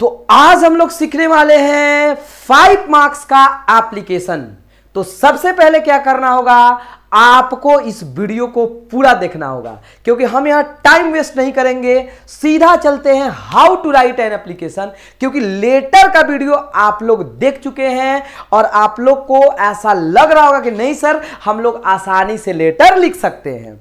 तो आज हम लोग सीखने वाले हैं फाइव मार्क्स का एप्लीकेशन तो सबसे पहले क्या करना होगा आपको इस वीडियो को पूरा देखना होगा क्योंकि हम यहां टाइम वेस्ट नहीं करेंगे सीधा चलते हैं how to write an application क्योंकि लेटर का वीडियो आप लोग देख चुके हैं और आप लोग को ऐसा लग रहा होगा कि नहीं सर हम लोग आसानी से लेटर लिख सकते हैं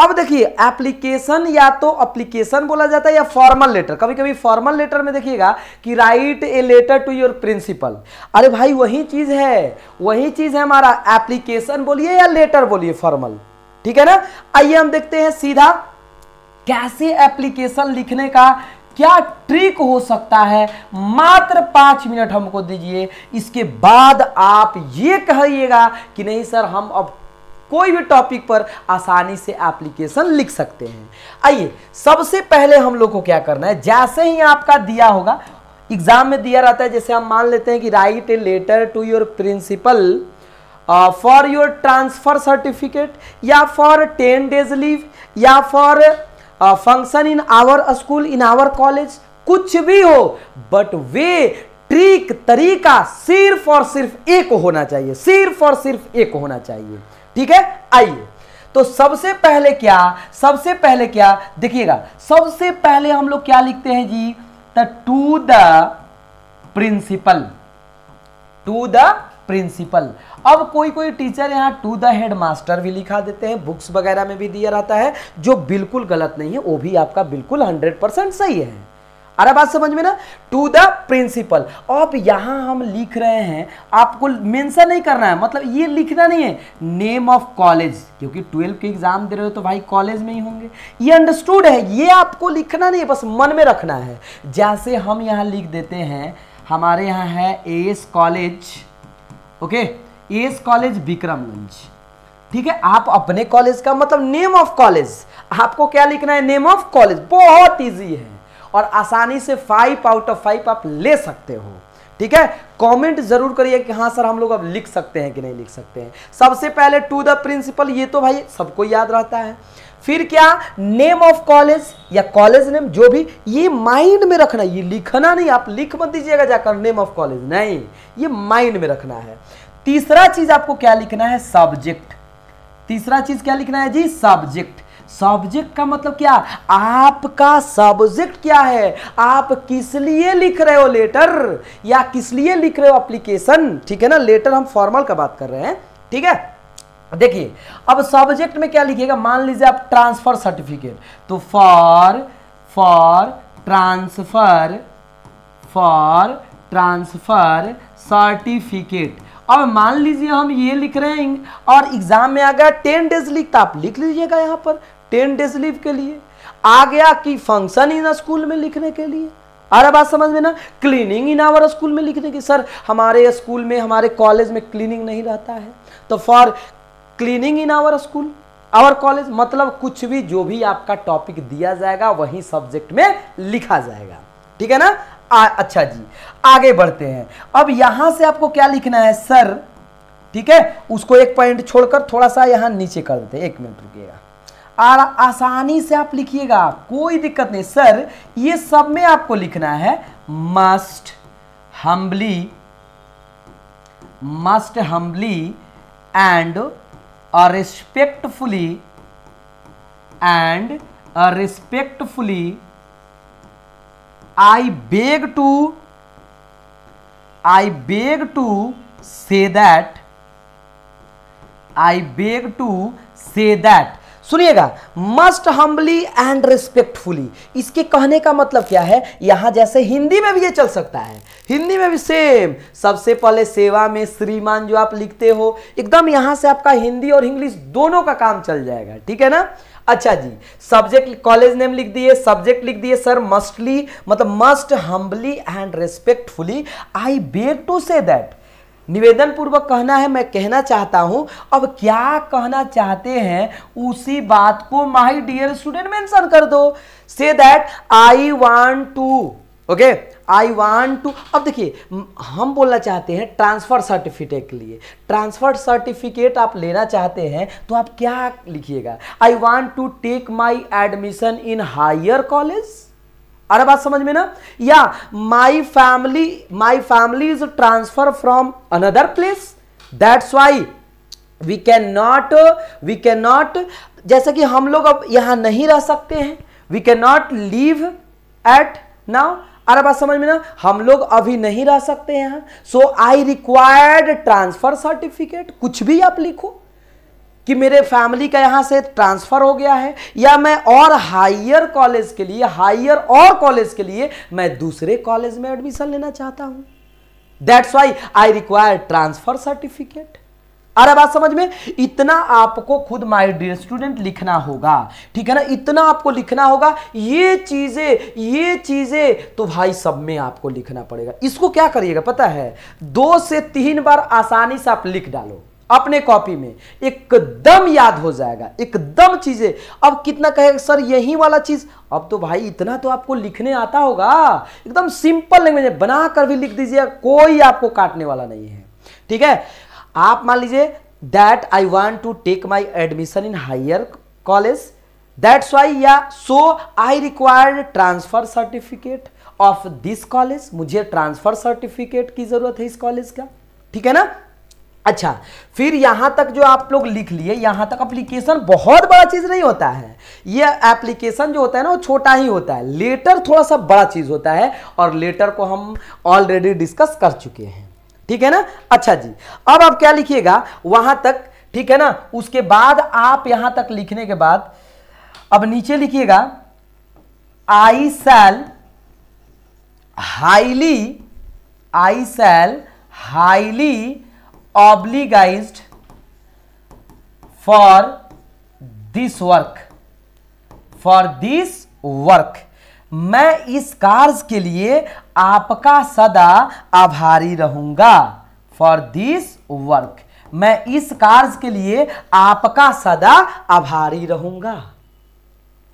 अब देखिए एप्लीकेशन या तो अप्लीकेशन बोला जाता है या फॉर्मल लेटर कभी कभी फॉर्मल लेटर में देखिएगा कि write a letter to your principal अरे भाई वही चीज है वही चीज है हमारा एप्लीकेशन बोलिए या लेटर बोलिए फॉर्मल ठीक है ना आइए हम देखते हैं सीधा कैसे एप्लीकेशन लिखने का क्या ट्रिक हो सकता है मात्र पांच मिनट हमको दीजिए इसके बाद आप ये कहिएगा कि नहीं सर हम अब कोई भी टॉपिक पर आसानी से एप्लीकेशन लिख सकते हैं आइए सबसे पहले हम लोग को क्या करना है जैसे ही आपका दिया होगा एग्जाम में दिया रहता है जैसे हम मान लेते हैं कि write a letter to your principal for your transfer certificate या फॉर टेन डेज लीव या for function in our school in our college कुछ भी हो बट वे ट्रिक तरीका सिर्फ और सिर्फ एक होना चाहिए सिर्फ और सिर्फ एक होना चाहिए ठीक है आइए तो सबसे पहले क्या सबसे पहले क्या देखिएगा सबसे पहले हम लोग क्या लिखते हैं जी the to the principal to the principal अब कोई कोई टीचर यहाँ टू द हेड मास्टर भी लिखा देते हैं बुक्स वगैरह में भी दिया रहता है जो बिल्कुल गलत नहीं है वो भी आपका बिल्कुल हंड्रेड परसेंट सही है अरे बात समझ में ना टू द प्रिंसिपल अब यहां हम लिख रहे हैं आपको मेंशन नहीं करना है मतलब ये लिखना नहीं है नेम ऑफ कॉलेज क्योंकि ट्वेल्व के एग्जाम दे रहे हो तो भाई कॉलेज में ही होंगे ये अंडरस्टूड है ये आपको लिखना नहीं है बस मन में रखना है जैसे हम यहां लिख देते हैं हमारे यहाँ है S college okay S college Vikramganj ठीक है आप अपने कॉलेज का मतलब नेम ऑफ कॉलेज आपको क्या लिखना है नेम ऑफ कॉलेज बहुत ईजी है और आसानी से फाइव आउट ऑफ फाइव आप ले सकते हो ठीक है कमेंट जरूर करिए कि हाँ सर हम लोग अब लिख सकते हैं कि नहीं लिख सकते हैं सबसे पहले टू द प्रिंसिपल ये तो भाई सबको याद रहता है फिर क्या नेम ऑफ कॉलेज या कॉलेज नेम जो भी ये माइंड में रखना ये लिखना नहीं आप लिख मत दीजिएगा जाकर नेम ऑफ कॉलेज नहीं ये माइंड में रखना है तीसरा चीज आपको क्या लिखना है सब्जेक्ट तीसरा चीज क्या लिखना है जी सब्जेक्ट सब्जेक्ट का मतलब क्या आपका सब्जेक्ट क्या है आप किस लिए लिख रहे हो लेटर या किस लिए लिख रहे हो एप्लीकेशन ठीक है ना लेटर हम फॉर्मल का बात कर रहे हैं ठीक है देखिए अब सब्जेक्ट में क्या लिखिएगा मान लीजिए आप ट्रांसफर सर्टिफिकेट तो for for transfer for transfer certificate अब मान लीजिए हम ये लिख रहे हैं और एग्जाम में आ गया टेन डेज लिखता आप लिख लीजिएगा यहाँ पर टेन डेज लीव के लिए आ गया कि फंक्शन इन स्कूल में लिखने के लिए आ रहा बात समझ में ना क्लीनिंग इन आवर स्कूल में लिखने की सर हमारे स्कूल में हमारे कॉलेज में क्लीनिंग नहीं रहता है तो for cleaning in our school our college मतलब कुछ भी जो भी आपका टॉपिक दिया जाएगा वही सब्जेक्ट में लिखा जाएगा ठीक है ना आ, अच्छा जी आगे बढ़ते हैं अब यहां से आपको क्या लिखना है सर ठीक है उसको एक पॉइंट छोड़कर थोड़ा सा यहां नीचे कर देते एक मिनट रुकेगा और आसानी से आप लिखिएगा कोई दिक्कत नहीं सर ये सब में आपको लिखना है must humbly must humbly and respectfully and respectfully I beg to I beg to say that I beg to say that सुनिएगा मस्ट हम्बली एंड रिस्पेक्टफुली इसके कहने का मतलब क्या है यहां जैसे हिंदी में भी ये चल सकता है हिंदी में भी सेम सबसे पहले सेवा में श्रीमान जो आप लिखते हो एकदम यहां से आपका हिंदी और इंग्लिश दोनों का काम चल जाएगा ठीक है ना अच्छा जी सब्जेक्ट कॉलेज नेम लिख दिए सब्जेक्ट लिख दिए सर मस्टली मतलब must humbly and respectfully I beg to say that निवेदन पूर्वक कहना है मैं कहना चाहता हूं अब क्या कहना चाहते हैं उसी बात को माई डियर स्टूडेंट मेंशन कर दो say that I want to okay I want to अब देखिए हम बोलना चाहते हैं ट्रांसफर सर्टिफिकेट के लिए ट्रांसफर सर्टिफिकेट आप लेना चाहते हैं तो आप क्या लिखिएगा I want to take my admission in higher college अरे बात समझ में ना या my family my family is transfer from another place that's why we can not we can not जैसे कि हम लोग अब यहां नहीं रह सकते हैं we can not live at now अरे बात समझ में ना हम लोग अभी नहीं रह सकते यहां so I required transfer certificate कुछ भी आप लिखो कि मेरे फैमिली का यहाँ से ट्रांसफ़र हो गया है या मैं और हायर कॉलेज के लिए हायर और कॉलेज के लिए मैं दूसरे कॉलेज में एडमिशन लेना चाहता हूँ that's why I require transfer certificate अरे बात समझ में इतना आपको खुद माय डियर स्टूडेंट लिखना होगा ठीक है ना इतना आपको लिखना होगा ये चीजें ये चीजें तो भाई सब में आपको लिखना पड़ेगा इसको क्या करिएगा पता है दो से तीन बार आसानी से आप लिख डालो अपने कॉपी में एकदम याद हो जाएगा एकदम चीज़ें अब कितना कहेगा सर यही वाला चीज़ अब तो भाई इतना तो आपको लिखने आता होगा एकदम सिंपल लैंग्वेज में बना कर भी लिख दीजिए कोई आपको काटने वाला नहीं है ठीक है आप मान लीजिए that I want to take my admission in higher college that's why या so I required transfer certificate of this college मुझे ट्रांसफर सर्टिफिकेट की ज़रूरत है इस कॉलेज का ठीक है ना अच्छा फिर यहां तक जो आप लोग लिख लिए यहां तक एप्लीकेशन बहुत बड़ा चीज़ नहीं होता है ये एप्लीकेशन जो होता है ना वो छोटा ही होता है लेटर थोड़ा सा बड़ा चीज़ होता है और लेटर को हम ऑलरेडी डिस्कस कर चुके हैं ठीक है ना अच्छा जी अब आप क्या लिखिएगा वहां तक ठीक है ना उसके बाद आप यहां तक लिखने के बाद अब नीचे लिखिएगा I shall highly I shall highly obliged for this work for this work मैं इस कार्य के लिए आपका सदा आभारी रहूंगा फॉर दिस वर्क मैं इस कार्य के लिए आपका सदा आभारी रहूंगा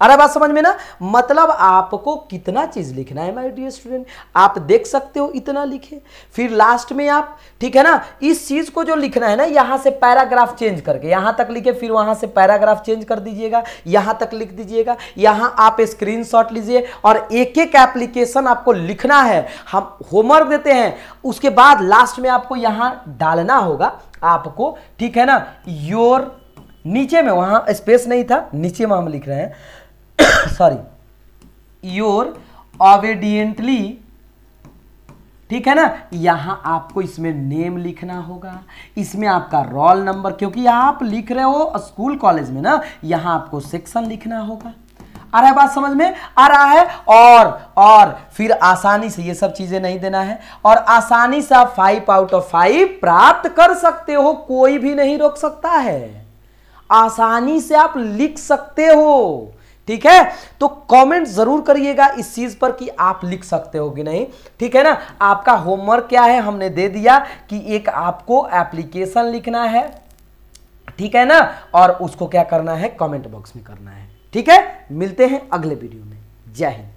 अरे बात समझ में ना मतलब आपको कितना चीज लिखना है माय डियर स्टूडेंट आप देख सकते हो इतना लिखे फिर लास्ट में आप ठीक है ना इस चीज को जो लिखना है ना यहां से पैराग्राफ चेंज करके यहां तक लिखे फिर वहां से पैराग्राफ चेंज कर दीजिएगा यहां तक लिख दीजिएगा यहां आप स्क्रीन लीजिए और एक एक एप्लीकेशन आपको लिखना है हम होमवर्क देते हैं उसके बाद लास्ट में आपको यहां डालना होगा आपको ठीक है ना योर नीचे में वहां स्पेस नहीं था नीचे में हम लिख रहे हैं सॉरी योर ऑबेडियंटली ठीक है ना यहां आपको इसमें नेम लिखना होगा इसमें आपका रोल नंबर क्योंकि आप लिख रहे हो स्कूल कॉलेज में ना यहां आपको सेक्शन लिखना होगा आ रहा है बात समझ में आ रहा है और और फिर आसानी से ये सब चीजें नहीं देना है और आसानी से आप फाइव आउट ऑफ फाइव प्राप्त कर सकते हो कोई भी नहीं रोक सकता है आसानी से आप लिख सकते हो ठीक है तो कमेंट जरूर करिएगा इस चीज पर कि आप लिख सकते हो कि नहीं ठीक है ना आपका होमवर्क क्या है हमने दे दिया कि एक आपको एप्लीकेशन लिखना है ठीक है ना और उसको क्या करना है कमेंट बॉक्स में करना है ठीक है मिलते हैं अगले वीडियो में जय हिंद